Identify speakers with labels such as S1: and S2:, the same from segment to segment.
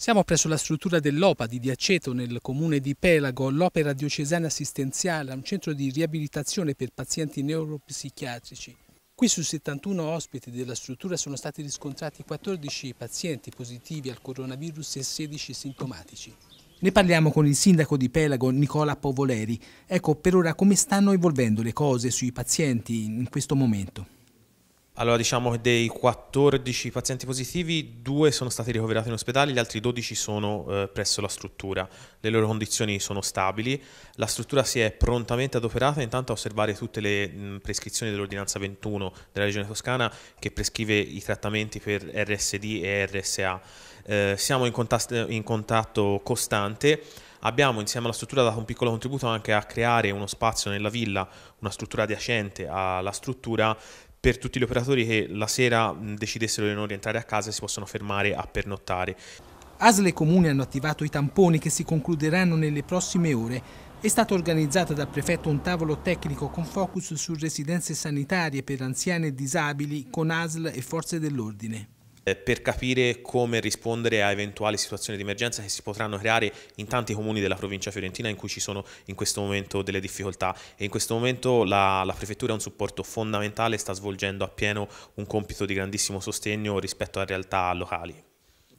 S1: Siamo presso la struttura dell'OPA di Diaceto nel comune di Pelago, l'opera diocesana assistenziale, un centro di riabilitazione per pazienti neuropsichiatrici. Qui su 71 ospiti della struttura sono stati riscontrati 14 pazienti positivi al coronavirus e 16 sintomatici. Ne parliamo con il sindaco di Pelago Nicola Povoleri. Ecco, per ora come stanno evolvendo le cose sui pazienti in questo momento?
S2: Allora diciamo che dei 14 pazienti positivi, due sono stati ricoverati in ospedale, gli altri 12 sono eh, presso la struttura. Le loro condizioni sono stabili, la struttura si è prontamente adoperata intanto a osservare tutte le mh, prescrizioni dell'ordinanza 21 della Regione Toscana che prescrive i trattamenti per RSD e RSA. Eh, siamo in contatto, in contatto costante abbiamo insieme alla struttura dato un piccolo contributo anche a creare uno spazio nella villa, una struttura adiacente alla struttura per tutti gli operatori che la sera decidessero di non rientrare a casa si possono fermare a pernottare.
S1: ASL e Comune hanno attivato i tamponi che si concluderanno nelle prossime ore. È stato organizzato dal prefetto un tavolo tecnico con focus su residenze sanitarie per anziani e disabili con ASL e forze dell'ordine.
S2: Eh, per capire come rispondere a eventuali situazioni di emergenza che si potranno creare in tanti comuni della provincia fiorentina in cui ci sono in questo momento delle difficoltà e in questo momento la, la prefettura ha un supporto fondamentale sta svolgendo appieno un compito di grandissimo sostegno rispetto a realtà locali.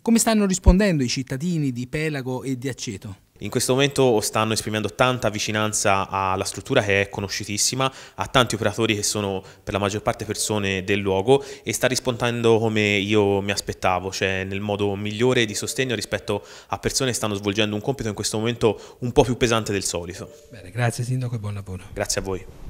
S1: Come stanno rispondendo i cittadini di Pelago e di Aceto?
S2: in questo momento stanno esprimendo tanta vicinanza alla struttura che è conosciutissima, a tanti operatori che sono per la maggior parte persone del luogo e sta rispondendo come io mi aspettavo, cioè nel modo migliore di sostegno rispetto a persone che stanno svolgendo un compito in questo momento un po' più pesante del solito.
S1: Bene, grazie Sindaco e buon lavoro.
S2: Grazie a voi.